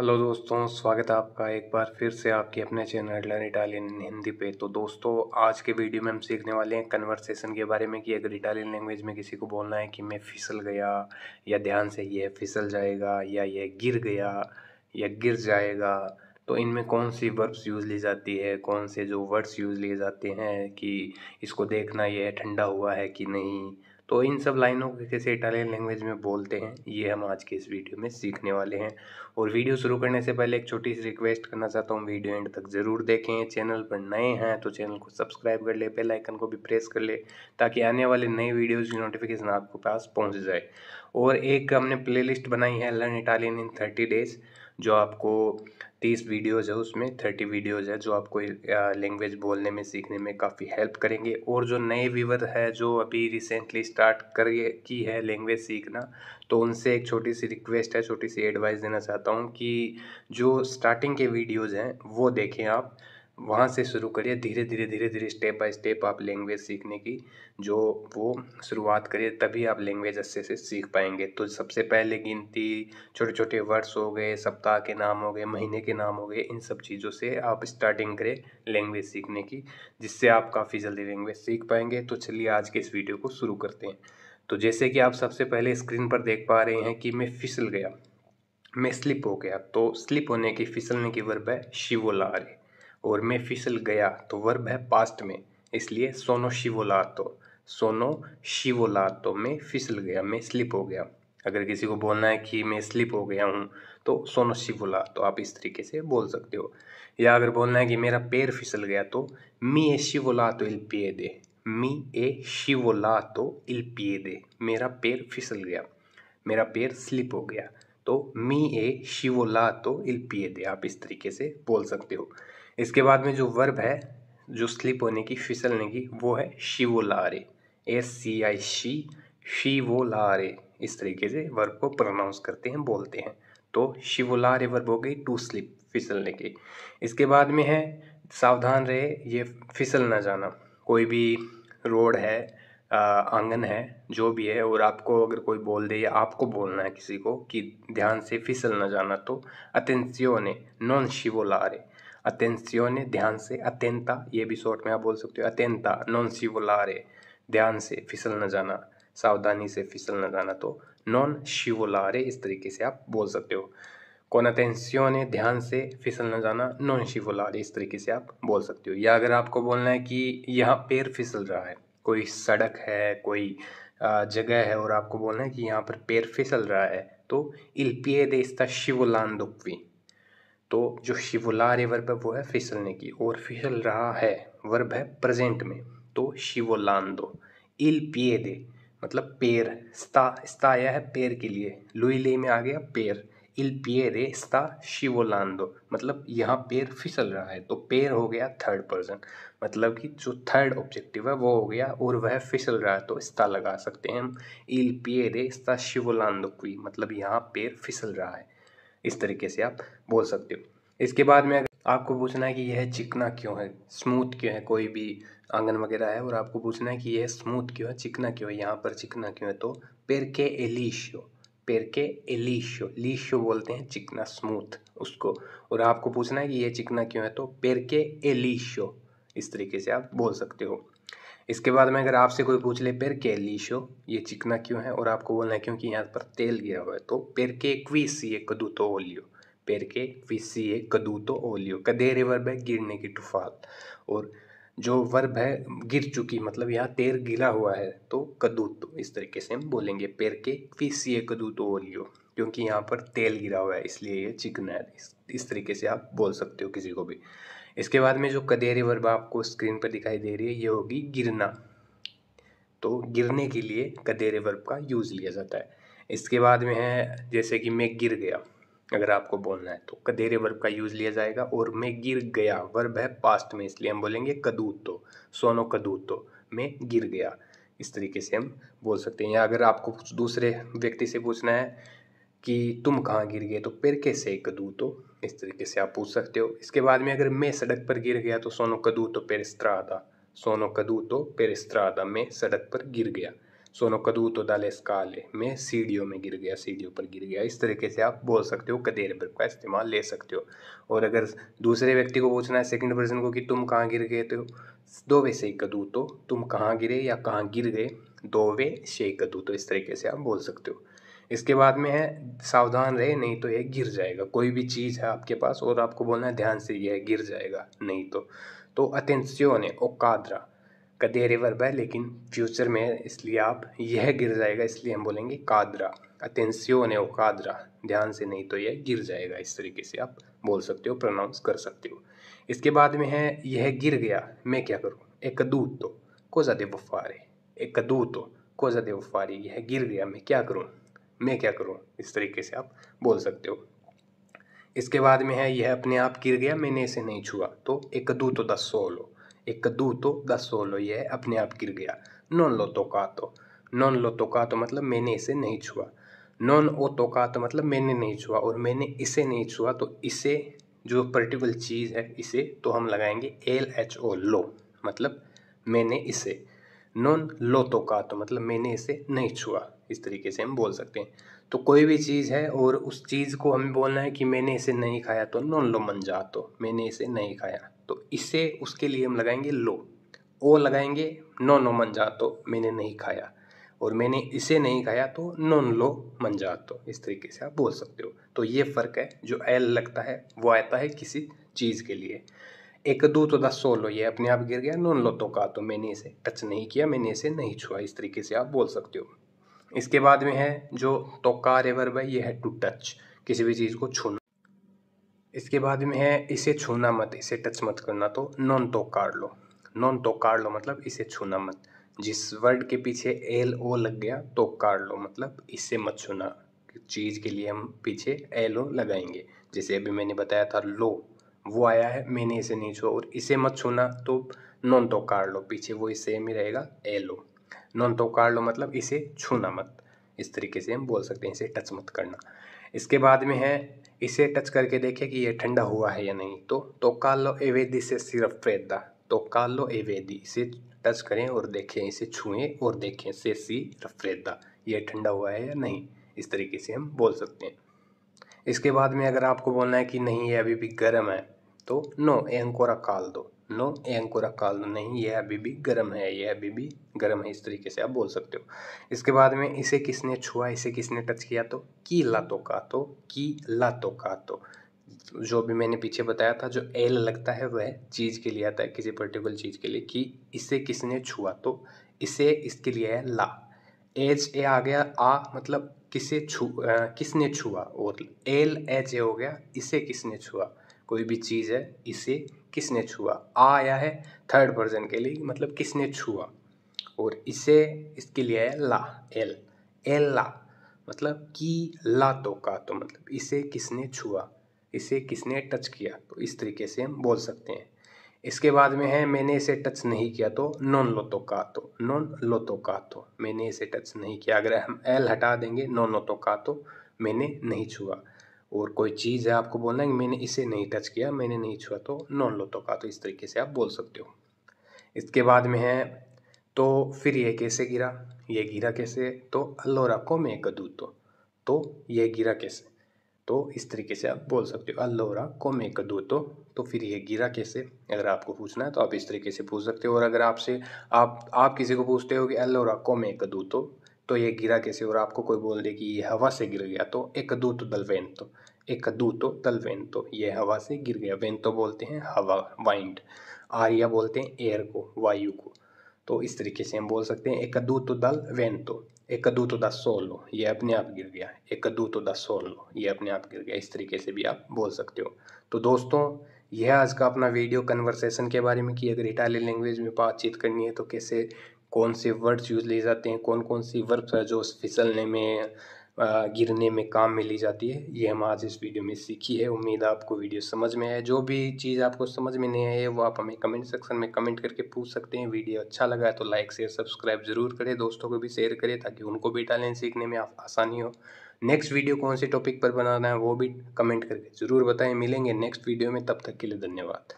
hello दोस्तों स्वागत है आपका एक बार फिर से आपके अपने चैनल हेडलाइन इटालियन हिंदी पे तो दोस्तों आज के वीडियो में हम सीखने वाले हैं कन्वर्सेशन के बारे में कि अगर इटालियन लैंग्वेज में किसी को बोलना है कि मैं फिसल गया या ध्यान से यह फिसल जाएगा या यह गिर गया या गिर जाएगा तो इनमें कौन सी वर्ब्स यूज़ ली जाती है कौन से जो वर्ड्स यूज़ लिए जाते हैं कि इसको देखना यह ठंडा हुआ है कि नहीं तो इन सब लाइनों को कैसे इटालियन लैंग्वेज में बोलते हैं ये हम आज के इस वीडियो में सीखने वाले हैं और वीडियो शुरू करने से पहले एक छोटी सी रिक्वेस्ट करना चाहता हूँ वीडियो एंड तक ज़रूर देखें चैनल पर नए हैं तो चैनल को सब्सक्राइब कर ले बेल आइकन को भी प्रेस कर ले ताकि आने वाले नए वीडियोज़ की नोटिफिकेशन आपके पास पहुँच जाए और एक हमने प्ले बनाई है learn Italian in thirty days जो आपको तीस वीडियोज़ है उसमें थर्टी वीडियोज़ है जो आपको लैंग्वेज बोलने में सीखने में काफ़ी हेल्प करेंगे और जो नए व्यूवर है जो अभी रिसेंटली स्टार्ट कर की है लैंग्वेज सीखना तो उनसे एक छोटी सी रिक्वेस्ट है छोटी सी एडवाइस देना चाहता हूँ कि जो स्टार्टिंग के वीडियोज़ हैं वो देखें आप वहाँ से शुरू करिए धीरे धीरे धीरे धीरे स्टेप बाय स्टेप आप लैंग्वेज सीखने की जो वो शुरुआत करिए तभी आप लैंग्वेज अच्छे से सीख पाएंगे तो सबसे पहले गिनती छोटे छोटे वर्ड्स हो गए सप्ताह के नाम हो गए महीने के नाम हो गए इन सब चीज़ों से आप स्टार्टिंग करें लैंग्वेज सीखने की जिससे आप काफ़ी जल्दी लैंग्वेज सीख पाएंगे तो चलिए आज के इस वीडियो को शुरू करते हैं तो जैसे कि आप सबसे पहले स्क्रीन पर देख पा रहे हैं कि मैं फिसल गया मैं स्लिप हो गया तो स्लिप होने की फिसलने की वर्ब है शिवोलारे और मैं फिसल गया तो वर्ब है पास्ट में इसलिए सोनो शिवोला तो सोनो तो मैं फिसल गया मैं स्लिप हो गया अगर किसी को बोलना है कि मैं स्लिप हो गया हूँ तो सोनो शिवोला तो आप इस तरीके से बोल सकते हो या अगर बोलना है कि मेरा पैर फिसल गया तो मी ए शिवोला तो इल पिए दे मी ए शिवोला तो इल पिए दे मेरा पैर फिसल गया मेरा पैर स्लिप हो गया तो मी ए शिवोला तो इल पिए दे आप इस तरीके से बोल सकते हो इसके बाद में जो वर्ब है जो स्लिप होने की फिसलने की वो है शिवो लारे एस सी आई शी शी वो लारे इस तरीके से वर्ब को प्रोनाउंस करते हैं बोलते हैं तो लारे वर्ब हो गई टू स्लिप फिसलने के इसके बाद में है सावधान रहे ये फिसल ना जाना कोई भी रोड है आंगन है जो भी है और आपको अगर कोई बोल दे या आपको बोलना है किसी को कि ध्यान से फिसल ना जाना तो अतेंसियो ने नॉन लारे अतेंसियोने ध्यान से अत्यंता ये भी शॉर्ट में आप बोल सकते हो अत्यंता नॉन शिवोलारे ध्यान से फिसल न जाना सावधानी से फिसल न जाना तो नॉन शिवोलारे इस तरीके से आप बोल सकते हो कौन ने ध्यान से फिसल न जाना नॉन शिवोलारे इस तरीके से आप बोल सकते हो या अगर आपको बोलना है कि यहाँ पैर फिसल रहा है कोई सड़क है कोई जगह है और आपको बोलना है कि यहाँ पर पैर फिसल रहा है तो इल पिए दे इस्ता शिवोलान दुपवी तो जो शिवला रे वर्ब है वो है फिसलने की और फिसल रहा है वर्ब है प्रेजेंट में तो शिवोलान दो इल पिए दे मतलब पैर स्ता स्ता आया है पैर के लिए लुई ले में आ गया पैर इल पिए रे स्ता शिवोलान दो मतलब यहाँ पैर फिसल रहा है तो पैर हो गया थर्ड पर्सन मतलब कि जो थर्ड ऑब्जेक्टिव है वो हो गया और वह फिसल रहा है तो स्ता लगा सकते हैं हम इल पिए रे स्ता शिवोलांदो दो मतलब यहाँ पैर फिसल रहा है इस तरीके से आप बोल सकते हो इसके बाद में आपको पूछना है कि यह चिकना क्यों है स्मूथ क्यों है कोई भी आंगन वगैरह है और आपको पूछना है कि यह स्मूथ क्यों है चिकना क्यों है यहाँ पर चिकना क्यों है तो पेर के एलिशियो पेर के एलिशियो लीशियो बोलते हैं चिकना स्मूथ उसको और आपको पूछना है कि यह चिकना क्यों है तो पेर के एलिशियो इस तरीके से आप बोल सकते हो इसके बाद में अगर आपसे कोई पूछ ले पेर के लीशो ये चिकना क्यों है और आपको बोलना है क्योंकि यहाँ पर तेल गिरा हुआ है तो पेर के क्वीसी ये कदू तो ओलियो पेर के क्वीसी ये कदू तो ओलियो कदेरे वर्ब है गिरने की टुफाल और जो वर्ब है गिर चुकी मतलब यहाँ तेर गिरा हुआ है तो कदू तो इस तरीके से हम बोलेंगे पेर के क्वीसी ये कदू तो ओलियो क्योंकि यहाँ पर तेल गिरा हुआ है इसलिए ये चिकन है इस, तरीके से आप बोल सकते हो किसी को भी इसके बाद में जो कदेरी वर्ब आपको स्क्रीन पर दिखाई दे रही है ये होगी गिरना तो गिरने के लिए कदेरे वर्ब का यूज़ लिया जाता है इसके बाद में है जैसे कि मैं गिर गया अगर आपको बोलना है तो कदेरे वर्ब का यूज़ लिया जाएगा और मैं गिर गया वर्ब है पास्ट में इसलिए हम बोलेंगे कदूत तो सोनो कदूत तो मैं गिर गया इस तरीके से हम बोल सकते हैं या अगर आपको कुछ दूसरे व्यक्ति से पूछना है कि तुम कहाँ गिर गए तो के कैसे कदू तो इस तरीके से आप पूछ सकते हो इसके बाद में अगर मैं सड़क पर गिर गया तो सोनो कदू तो पैर इस तरह आता सोनो कदू तो पैर इस तरह आता मैं सड़क पर गिर गया सोनो कदू तो दाले स्काले मैं सीढ़ियों में गिर गया सीढ़ियों पर गिर गया इस तरीके से आप बोल सकते हो कदेर पर का इस्तेमाल ले सकते हो और अगर दूसरे व्यक्ति को पूछना है सेकंड पर्सन को कि तुम कहाँ गिर गए तो दो वे से कदू तो तुम कहाँ गिरे या कहाँ गिर गए दो वे से कदू तो इस तरीके से आप बोल सकते हो इसके बाद में है सावधान रहे नहीं तो ये गिर जाएगा कोई भी चीज़ है आपके पास और आपको बोलना है ध्यान से यह गिर जाएगा नहीं तो तो अतेंसियोने ओ कादरा का दे रिवर्ब है लेकिन फ्यूचर में इसलिए आप यह गिर जाएगा इसलिए हम बोलेंगे कादरा अतेंसियोने ओ कादरा ध्यान से नहीं तो यह गिर जाएगा इस तरीके से आप बोल सकते हो प्रोनाउंस कर सकते हो इसके बाद में है यह गिर गया मैं क्या करूँ एक दूत तो को ज़्यादा वफारे एक दूत तो को ज़्यादा वफारी यह गिर गया मैं क्या करूँ मैं क्या करूँ इस तरीके से आप बोल सकते हो इसके बाद में है यह अपने आप गिर गया मैंने इसे नहीं छुआ तो एक दू तो दस सो लो एक दू तो दस सो लो यह अपने आप गिर गया नॉन लो तो का तो नॉन लो तो का तो मतलब मैंने इसे नहीं छुआ नॉन ओ तो का तो मतलब मैंने नहीं छुआ और मैंने इसे नहीं छुआ तो इसे जो पर्टिकुलर चीज़ है इसे तो हम लगाएंगे एल एच ओ लो मतलब मैंने इसे नॉन लोतो का तो मतलब मैंने इसे नहीं छुआ इस तरीके से हम बोल सकते हैं तो कोई भी चीज़ है और उस चीज़ को हमें बोलना है कि मैंने इसे नहीं खाया तो नॉन लो मन जा तो मैंने इसे नहीं खाया तो इसे उसके लिए हम लगाएंगे लो ओ लगाएंगे नॉन ओ मन जा तो मैंने नहीं खाया और मैंने इसे नहीं खाया तो नॉन लो मन जा तो इस तरीके से आप बोल सकते हो तो ये फ़र्क है जो एल लगता है वो आता है किसी चीज़ के लिए एक दो तो दस सो लो ये अपने आप गिर गया नॉन लो तो का तो मैंने इसे टच नहीं किया मैंने इसे नहीं छुआ इस तरीके से आप बोल सकते हो इसके बाद में है जो तो का रेवर भाई ये है टू टच किसी भी चीज़ को छूना इसके बाद में है इसे छूना मत इसे टच मत करना तो नॉन तो काट लो नॉन तो काट लो मतलब इसे छूना मत जिस वर्ड के पीछे एल ओ लग गया तो काट लो मतलब इसे मत छूना चीज़ के लिए हम पीछे एल ओ लगाएंगे जैसे अभी मैंने बताया था लो वो आया है मैंने इसे नहीं छुआ और इसे मत छूना तो नॉन तो काट लो पीछे वो सेम ही रहेगा ए लो नॉन तो काट लो मतलब इसे छूना मत इस तरीके से हम बोल सकते हैं इसे टच मत करना इसके बाद में है इसे टच करके देखें कि ये ठंडा हुआ है या नहीं तो, तो लो एवेदी से सिर्फ फ्रेदा तो लो एवेदी इसे टच करें और देखें इसे छुएं और देखें से सी रफ्रेदा ये ठंडा हुआ है या नहीं इस तरीके से हम बोल सकते हैं इसके बाद में अगर आपको बोलना है कि नहीं ये अभी भी गर्म है तो नो ए अंकोरा काल दो नो ए अंकोरा काल दो नहीं यह अभी भी गर्म है यह अभी भी गर्म है इस तरीके से आप बोल सकते हो इसके बाद में इसे किसने छुआ इसे किसने टच किया तो की लातो का तो की लातो का तो जो भी मैंने पीछे बताया था जो एल लगता है वह चीज़ के लिए आता है किसी पर्टिकुलर चीज़ के लिए कि इसे किसने छुआ तो इसे इसके लिए है ला एच ए आ गया आ मतलब किसे छू किसने छुआ और एल एच ए हो गया इसे किसने छुआ कोई भी चीज़ है इसे किसने छुआ आ आया है थर्ड पर्सन के लिए मतलब किसने छुआ और इसे इसके लिए है ला एल एल ला मतलब की ला तो का तो मतलब इसे किसने छुआ इसे किसने टच किया तो इस तरीके से हम बोल सकते हैं इसके बाद में है मैंने इसे टच नहीं किया तो नॉन लोतो का तो नॉन लोतो का तो मैंने इसे टच नहीं किया अगर हम एल हटा देंगे नॉन लोतो का तो मैंने नहीं छुआ और कोई चीज़ है आपको बोलना है कि मैंने इसे नहीं टच किया मैंने नहीं छुआ तो नॉन लो तो का तो इस तरीके से आप बोल सकते हो इसके बाद में है तो फिर ये कैसे गिरा ये गिरा कैसे तो अल्लोरा को मैं कदू तो तो ये गिरा कैसे तो इस तरीके से आप बोल सकते हो अल्लोरा को मैं कदू तो तो फिर ये गिरा कैसे अगर आपको पूछना है तो आप इस तरीके से पूछ सकते हो और अगर आपसे आप आप किसी को पूछते हो कि अल्लोरा को मैं कदू तो तो ये गिरा कैसे और आपको कोई बोल दे कि ये हवा से गिर गया तो एक दू तो दल वेन तो एक दू तो दल वेन तो ये हवा से गिर गया वेन तो बोलते हैं हवा वाइंड आर्या बोलते हैं एयर को वायु को तो इस तरीके से हम बोल सकते हैं एक दू तो दल वेन तो एक दू तो दस लो ये अपने आप गिर गया एक दू तो दस लो ये अपने आप गिर गया इस तरीके से भी आप बोल सकते हो तो दोस्तों यह आज का अपना वीडियो कन्वर्सेशन के बारे में कि अगर इटालियन लैंग्वेज में बातचीत करनी है तो कैसे कौन से वर्ड्स यूज़ लिए जाते हैं कौन कौन सी वर्ब्स है जो फिसलने में गिरने में काम में ली जाती है ये हम आज इस वीडियो में सीखी है उम्मीद आपको वीडियो समझ में आए जो भी चीज़ आपको समझ में नहीं आई है वो आप हमें कमेंट सेक्शन में कमेंट करके पूछ सकते हैं वीडियो अच्छा लगा है तो लाइक शेयर सब्सक्राइब ज़रूर करें दोस्तों को भी शेयर करें ताकि उनको भी टैलेंट सीखने में आसानी हो नेक्स्ट वीडियो कौन से टॉपिक पर बनाना है वो भी कमेंट करके ज़रूर बताएं मिलेंगे नेक्स्ट वीडियो में तब तक के लिए धन्यवाद